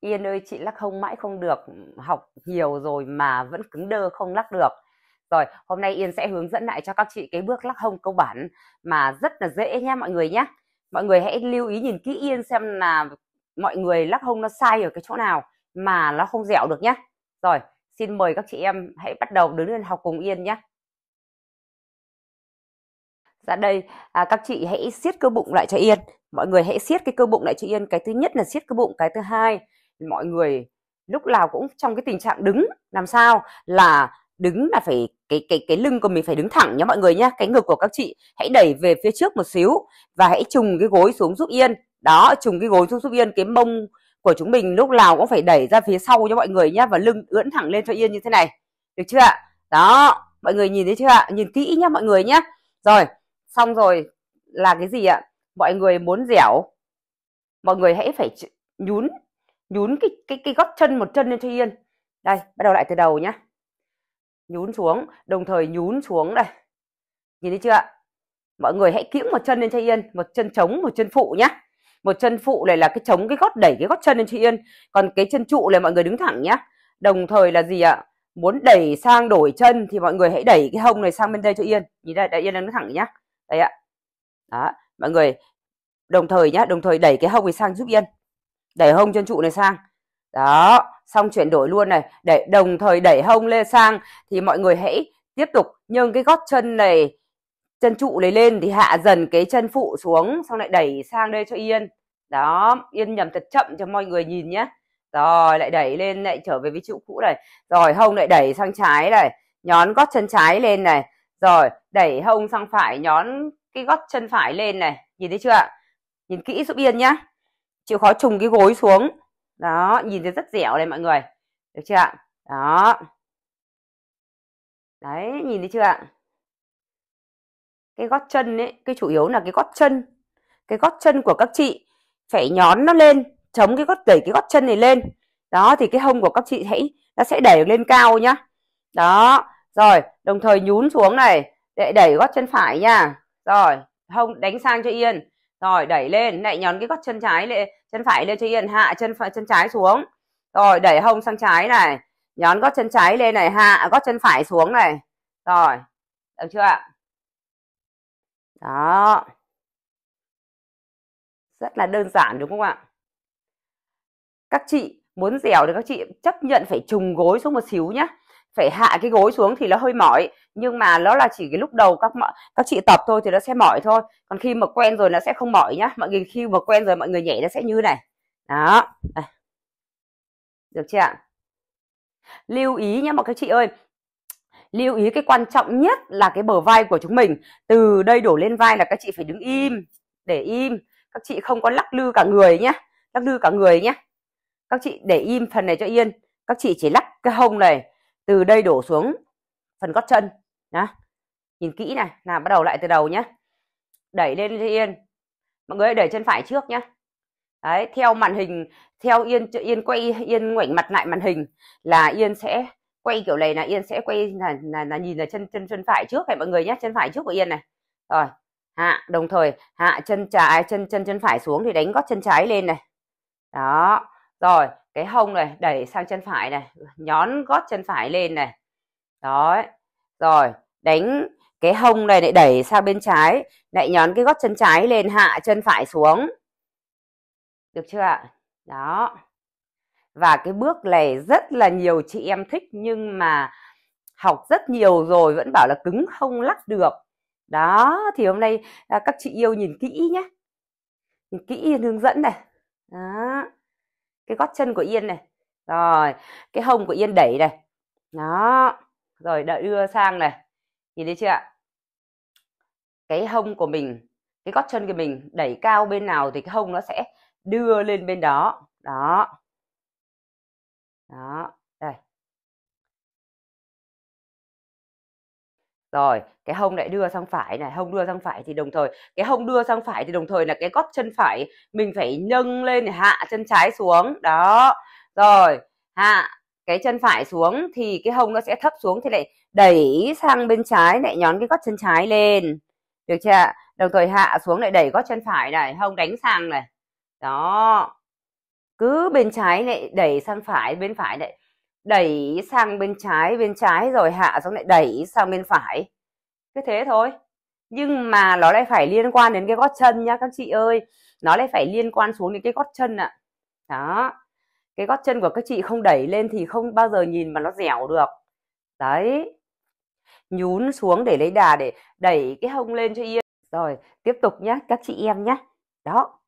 Yên ơi chị lắc hông mãi không được, học nhiều rồi mà vẫn cứng đơ không lắc được. Rồi, hôm nay Yên sẽ hướng dẫn lại cho các chị cái bước lắc hông cơ bản mà rất là dễ nha mọi người nhé. Mọi người hãy lưu ý nhìn kỹ Yên xem là mọi người lắc hông nó sai ở cái chỗ nào mà nó không dẻo được nhé. Rồi, xin mời các chị em hãy bắt đầu đứng lên học cùng Yên nhé. Dạ đây, à, các chị hãy siết cơ bụng lại cho Yên. Mọi người hãy siết cái cơ bụng lại cho Yên. Cái thứ nhất là siết cơ bụng, cái thứ hai mọi người lúc nào cũng trong cái tình trạng đứng làm sao là đứng là phải cái cái cái lưng của mình phải đứng thẳng nhé mọi người nhé cái ngực của các chị hãy đẩy về phía trước một xíu và hãy trùng cái gối xuống giúp yên đó trùng cái gối xuống giúp yên cái mông của chúng mình lúc nào cũng phải đẩy ra phía sau cho mọi người nhé và lưng ưỡn thẳng lên cho yên như thế này được chưa ạ đó mọi người nhìn thấy chưa ạ nhìn kỹ nhá mọi người nhé rồi xong rồi là cái gì ạ mọi người muốn dẻo mọi người hãy phải nhún nhún cái cái cái gót chân một chân lên cho yên đây bắt đầu lại từ đầu nhá nhún xuống đồng thời nhún xuống đây nhìn thấy chưa ạ mọi người hãy kiễng một chân lên cho yên một chân trống một chân phụ nhá một chân phụ này là cái chống cái gót đẩy cái gót chân lên cho yên còn cái chân trụ là mọi người đứng thẳng nhá đồng thời là gì ạ muốn đẩy sang đổi chân thì mọi người hãy đẩy cái hông này sang bên đây cho yên nhìn đây đại yên đang đứng thẳng nhá đây ạ đó mọi người đồng thời nhá đồng thời đẩy cái hông này sang giúp yên đẩy hông chân trụ này sang đó xong chuyển đổi luôn này để đồng thời đẩy hông lên sang thì mọi người hãy tiếp tục nhưng cái gót chân này chân trụ này lên thì hạ dần cái chân phụ xuống xong lại đẩy sang đây cho yên đó yên nhầm thật chậm cho mọi người nhìn nhé rồi lại đẩy lên lại trở về với trụ cũ này rồi hông lại đẩy sang trái này nhón gót chân trái lên này rồi đẩy hông sang phải nhón cái gót chân phải lên này nhìn thấy chưa ạ nhìn kỹ giúp yên nhé chịu khó trùng cái gối xuống đó nhìn thấy rất dẻo đây mọi người được chưa ạ đó đấy nhìn thấy chưa ạ cái gót chân ấy cái chủ yếu là cái gót chân cái gót chân của các chị phải nhón nó lên chống cái gót đẩy cái gót chân này lên đó thì cái hông của các chị hãy nó sẽ đẩy lên cao nhá đó rồi đồng thời nhún xuống này để đẩy gót chân phải nha rồi hông đánh sang cho yên rồi đẩy lên lại nhón cái gót chân trái lên chân phải lên cho yên hạ chân chân trái xuống rồi đẩy hông sang trái này nhón gót chân trái lên này hạ gót chân phải xuống này rồi được chưa ạ đó rất là đơn giản đúng không ạ các chị muốn dẻo thì các chị chấp nhận phải trùng gối xuống một xíu nhá phải hạ cái gối xuống thì nó hơi mỏi nhưng mà nó là chỉ cái lúc đầu các các chị tập thôi thì nó sẽ mỏi thôi còn khi mà quen rồi nó sẽ không mỏi nhá mọi người khi mà quen rồi mọi người nhảy nó sẽ như này đó được chưa ạ lưu ý nhé mọi các chị ơi lưu ý cái quan trọng nhất là cái bờ vai của chúng mình từ đây đổ lên vai là các chị phải đứng im để im các chị không có lắc lư cả người nhé lắc lư cả người nhé các chị để im phần này cho yên các chị chỉ lắc cái hông này từ đây đổ xuống phần gót chân đó nhìn kỹ này làm bắt đầu lại từ đầu nhé đẩy lên yên mọi người đẩy chân phải trước nhé đấy theo màn hình theo yên yên quay yên ngoảnh mặt lại màn hình là yên sẽ quay kiểu này là yên sẽ quay là là, là nhìn là chân chân chân phải trước này mọi người nhé chân phải trước của yên này rồi hạ đồng thời hạ chân trái chân chân chân phải xuống thì đánh gót chân trái lên này đó rồi cái hông này đẩy sang chân phải này nhón gót chân phải lên này đó rồi đánh cái hông này lại đẩy sang bên trái lại nhón cái gót chân trái lên hạ chân phải xuống được chưa ạ đó và cái bước này rất là nhiều chị em thích nhưng mà học rất nhiều rồi vẫn bảo là cứng không lắc được đó thì hôm nay à, các chị yêu nhìn kỹ nhé nhìn kỹ hướng dẫn này đó cái gót chân của yên này rồi cái hông của yên đẩy này đó rồi đợi đưa sang này nhìn thấy chưa ạ cái hông của mình cái gót chân của mình đẩy cao bên nào thì cái hông nó sẽ đưa lên bên đó đó đó đây rồi cái hông lại đưa sang phải này hông đưa sang phải thì đồng thời cái hông đưa sang phải thì đồng thời là cái gót chân phải mình phải nâng lên hạ chân trái xuống đó rồi hạ cái chân phải xuống thì cái hông nó sẽ thấp xuống thì lại đẩy sang bên trái lại nhón cái gót chân trái lên được chưa ạ đồng thời hạ xuống lại đẩy gót chân phải này hông đánh sang này đó cứ bên trái lại đẩy sang phải bên phải lại đẩy sang bên trái bên trái rồi hạ xuống lại đẩy sang bên phải cứ thế thôi nhưng mà nó lại phải liên quan đến cái gót chân nhá các chị ơi nó lại phải liên quan xuống đến cái gót chân ạ à. đó cái gót chân của các chị không đẩy lên thì không bao giờ nhìn mà nó dẻo được đấy nhún xuống để lấy đà để đẩy cái hông lên cho yên rồi tiếp tục nhé các chị em nhé đó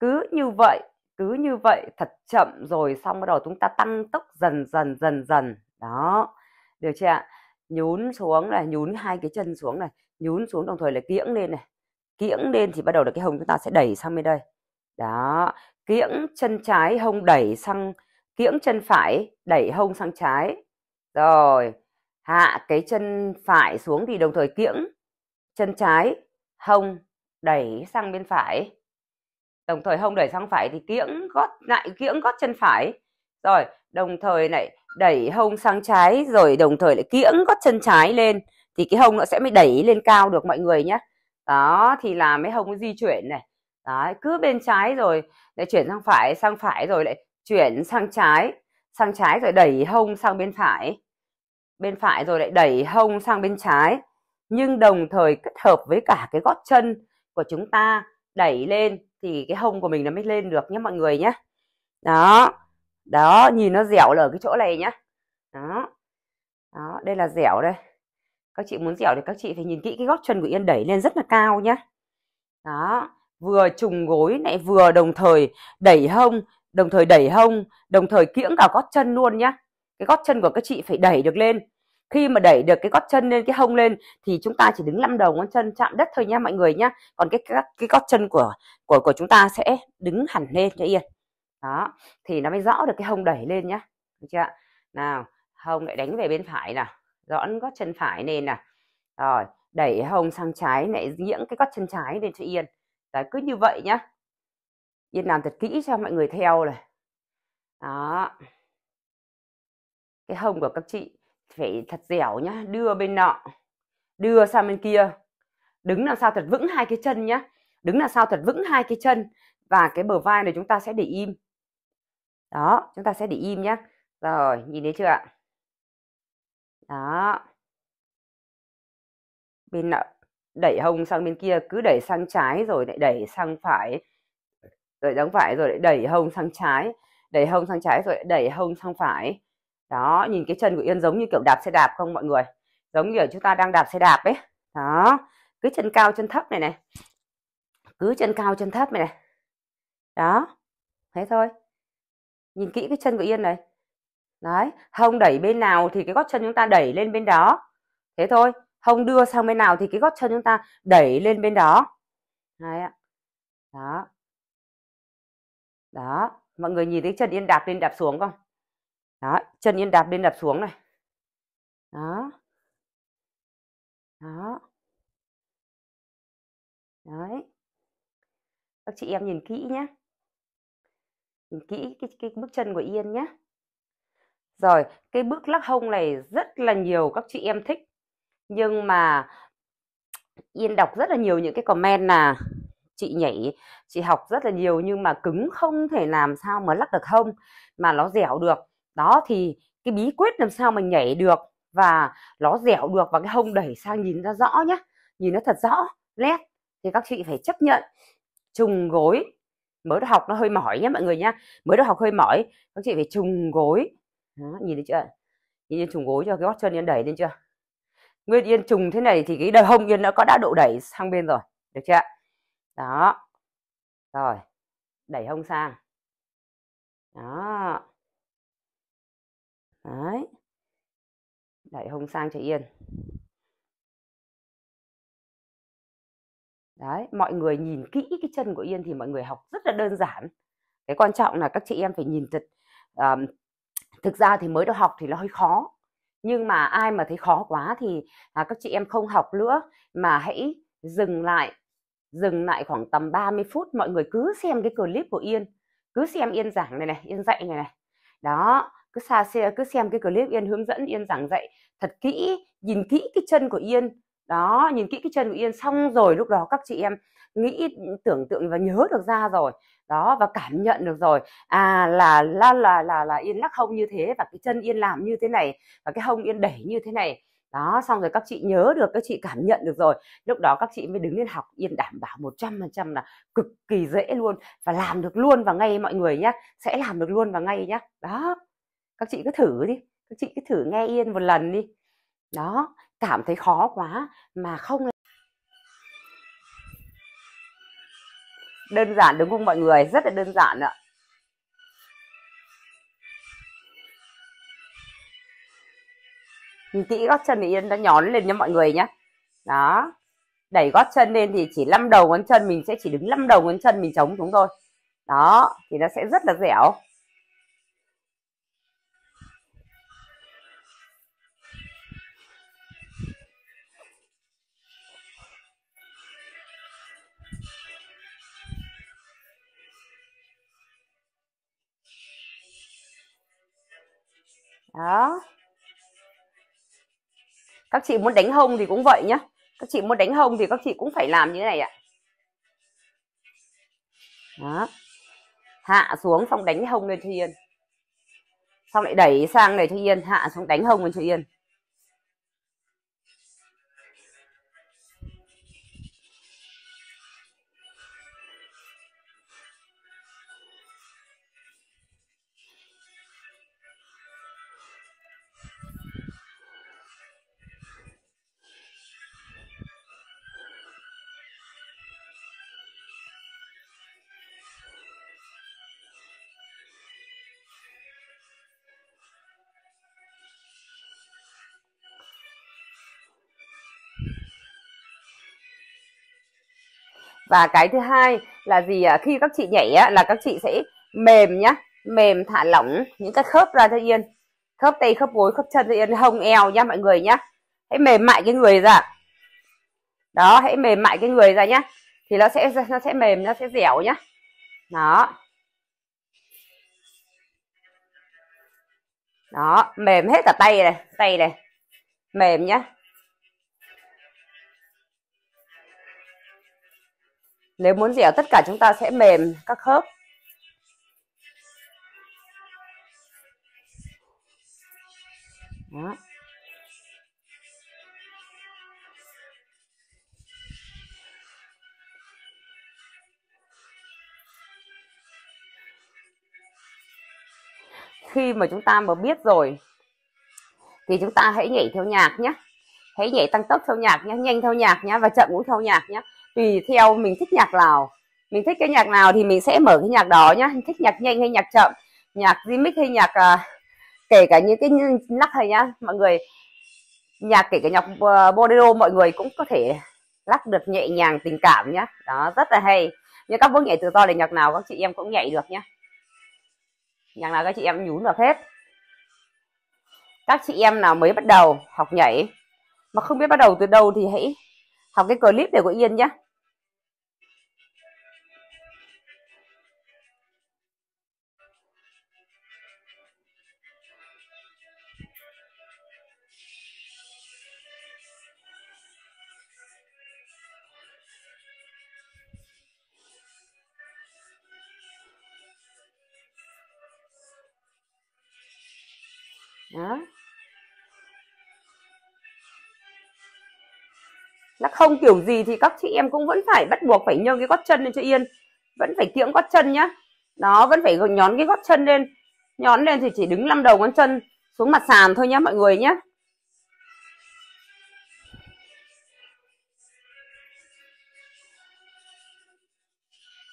cứ như vậy cứ như vậy thật chậm rồi xong bắt đầu chúng ta tăng tốc dần dần dần dần đó được chưa ạ nhún xuống này nhún hai cái chân xuống này nhún xuống đồng thời là kiễng lên này kiễng lên thì bắt đầu là cái hông chúng ta sẽ đẩy sang bên đây đó kiễng chân trái hông đẩy sang kiễng chân phải đẩy hông sang trái rồi hạ cái chân phải xuống thì đồng thời kiễng chân trái hông đẩy sang bên phải đồng thời hông đẩy sang phải thì kiễng gót lại kiễng gót chân phải rồi đồng thời lại đẩy hông sang trái rồi đồng thời lại kiễng gót chân trái lên thì cái hông nó sẽ mới đẩy lên cao được mọi người nhé đó thì là mấy hông nó di chuyển này đấy cứ bên trái rồi lại chuyển sang phải sang phải rồi lại chuyển sang trái sang trái rồi đẩy hông sang bên phải bên phải rồi lại đẩy hông sang bên trái nhưng đồng thời kết hợp với cả cái gót chân của chúng ta đẩy lên thì cái hông của mình nó mới lên được nhé mọi người nhé đó đó nhìn nó dẻo ở cái chỗ này nhá đó đó đây là dẻo đây các chị muốn dẻo thì các chị phải nhìn kỹ cái gót chân của yên đẩy lên rất là cao nhá đó vừa trùng gối lại vừa đồng thời đẩy hông đồng thời đẩy hông đồng thời kiễng cả gót chân luôn nhá cái gót chân của các chị phải đẩy được lên khi mà đẩy được cái gót chân lên cái hông lên thì chúng ta chỉ đứng lăm đầu ngón chân chạm đất thôi nha mọi người nhá còn cái cái, cái gót chân của của của chúng ta sẽ đứng hẳn lên cho yên đó thì nó mới rõ được cái hông đẩy lên nhá được chưa nào hông lại đánh về bên phải nè, dõn gót chân phải lên nè. rồi đẩy hông sang trái lại nghiễng cái gót chân trái lên cho yên Đấy, cứ như vậy nhá. Yên làm thật kỹ cho mọi người theo này. Đó. Cái hông của các chị phải thật dẻo nhá, đưa bên nọ, đưa sang bên kia. Đứng làm sao thật vững hai cái chân nhá. Đứng làm sao thật vững hai cái chân và cái bờ vai này chúng ta sẽ để im. Đó, chúng ta sẽ để im nhá. Rồi, nhìn thấy chưa ạ? Đó. Bên nọ đẩy hông sang bên kia cứ đẩy sang trái rồi lại đẩy sang phải rồi đóng phải rồi lại đẩy hông sang trái đẩy hông sang trái rồi lại đẩy hông sang phải đó nhìn cái chân của yên giống như kiểu đạp xe đạp không mọi người giống như chúng ta đang đạp xe đạp ấy đó cứ chân cao chân thấp này này cứ chân cao chân thấp này này đó thế thôi nhìn kỹ cái chân của yên này đấy hông đẩy bên nào thì cái gót chân chúng ta đẩy lên bên đó thế thôi hông đưa sang bên nào thì cái gót chân chúng ta đẩy lên bên đó đấy ạ đó đó mọi người nhìn thấy chân yên đạp lên đạp xuống không đó chân yên đạp lên đạp xuống này đó đó đấy các chị em nhìn kỹ nhé nhìn kỹ cái, cái bước chân của yên nhé rồi cái bước lắc hông này rất là nhiều các chị em thích nhưng mà Yên đọc rất là nhiều những cái comment là chị nhảy chị học rất là nhiều nhưng mà cứng không thể làm sao mà lắc được hông mà nó dẻo được đó thì cái bí quyết làm sao mà nhảy được và nó dẻo được và cái hông đẩy sang nhìn ra rõ nhá nhìn nó thật rõ nét thì các chị phải chấp nhận trùng gối mới được học nó hơi mỏi nhé mọi người nhá mới được học hơi mỏi các chị phải trùng gối đó, nhìn thấy chưa nhìn thấy trùng gối cho cái gót chân lên đẩy lên chưa nguyên yên trùng thế này thì cái đời hông yên nó có đã độ đẩy sang bên rồi được chưa đó rồi đẩy hông sang đó đấy đẩy hông sang cho yên đấy mọi người nhìn kỹ cái chân của yên thì mọi người học rất là đơn giản cái quan trọng là các chị em phải nhìn thật um, thực ra thì mới được học thì nó hơi khó nhưng mà ai mà thấy khó quá thì à, các chị em không học nữa mà hãy dừng lại dừng lại khoảng tầm 30 phút mọi người cứ xem cái clip của Yên cứ xem Yên giảng này này Yên dạy này này đó cứ xa xe cứ xem cái clip Yên hướng dẫn Yên giảng dạy thật kỹ nhìn kỹ cái chân của Yên đó nhìn kỹ cái chân của Yên xong rồi lúc đó các chị em nghĩ tưởng tượng và nhớ được ra rồi đó và cảm nhận được rồi à là là là là, là yên lắc hông như thế và cái chân yên làm như thế này và cái hông yên đẩy như thế này đó xong rồi các chị nhớ được các chị cảm nhận được rồi lúc đó các chị mới đứng lên học yên đảm bảo một trăm phần trăm là cực kỳ dễ luôn và làm được luôn và ngay mọi người nhé sẽ làm được luôn và ngay nhé đó các chị cứ thử đi các chị cứ thử nghe yên một lần đi đó cảm thấy khó quá mà không đơn giản đúng không mọi người rất là đơn giản ạ nhìn kỹ gót chân thì yên đã nhón lên nha mọi người nhé đó đẩy gót chân lên thì chỉ lăm đầu ngón chân mình sẽ chỉ đứng lăm đầu ngón chân mình chống xuống thôi đó thì nó sẽ rất là dẻo đó các chị muốn đánh hông thì cũng vậy nhá các chị muốn đánh hông thì các chị cũng phải làm như thế này ạ đó hạ xuống xong đánh hông lên Thiên yên xong lại đẩy sang này Thiên hạ xuống đánh hông lên Thiên và cái thứ hai là gì khi các chị nhảy á, là các chị sẽ mềm nhá mềm thả lỏng những cái khớp ra cho yên khớp tay khớp gối khớp chân cho yên hông eo nhá mọi người nhá hãy mềm mại cái người ra đó hãy mềm mại cái người ra nhá thì nó sẽ nó sẽ mềm nó sẽ dẻo nhá đó đó mềm hết cả tay này tay này mềm nhá nếu muốn dẻo tất cả chúng ta sẽ mềm các khớp khi mà chúng ta mà biết rồi thì chúng ta hãy nhảy theo nhạc nhé hãy nhảy tăng tốc theo nhạc nhé nhanh theo nhạc nhé và chậm cũng theo nhạc nhé tùy theo mình thích nhạc nào mình thích cái nhạc nào thì mình sẽ mở cái nhạc đó nhá thích nhạc nhanh hay nhạc chậm nhạc remix hay nhạc uh, kể cả những cái lắc này nhá mọi người nhạc kể cả nhạc uh, bolero mọi người cũng có thể lắc được nhẹ nhàng tình cảm nhá đó rất là hay như các bước nhảy tự do là nhạc nào các chị em cũng nhảy được nhá nhạc nào các chị em nhún được hết các chị em nào mới bắt đầu học nhảy mà không biết bắt đầu từ đâu thì hãy học cái clip để của Yên nhé đó là không kiểu gì thì các chị em cũng vẫn phải bắt buộc phải nhô cái gót chân lên cho yên vẫn phải kiễng gót chân nhá nó vẫn phải nhón cái gót chân lên nhón lên thì chỉ đứng năm đầu ngón chân xuống mặt sàn thôi nhá mọi người nhé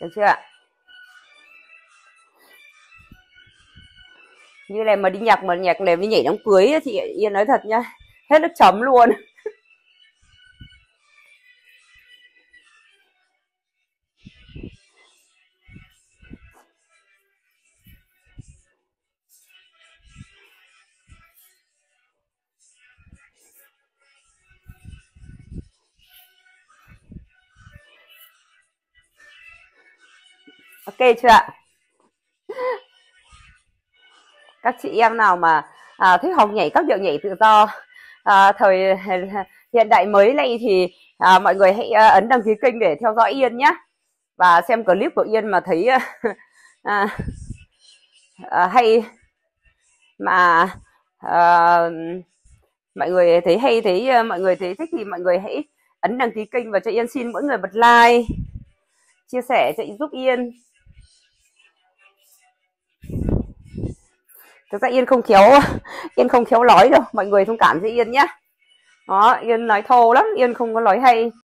được chưa ạ như này mà đi nhạc mà nhạc này đi nhảy đám cưới thì yên nói thật nhá hết nước chấm luôn ok chưa ạ các chị em nào mà à, thích học nhảy các điệu nhảy tự do à, thời hiện đại mới này thì à, mọi người hãy à, ấn đăng ký kênh để theo dõi Yên nhé và xem clip của Yên mà thấy à, à, hay mà à, mọi người thấy hay thấy à, mọi người thấy thích thì mọi người hãy ấn đăng ký kênh và cho Yên xin mỗi người bật like chia sẻ cho giúp Yên thực ra yên không khéo yên không khéo nói đâu mọi người thông cảm cho yên nhé đó yên nói thô lắm yên không có nói hay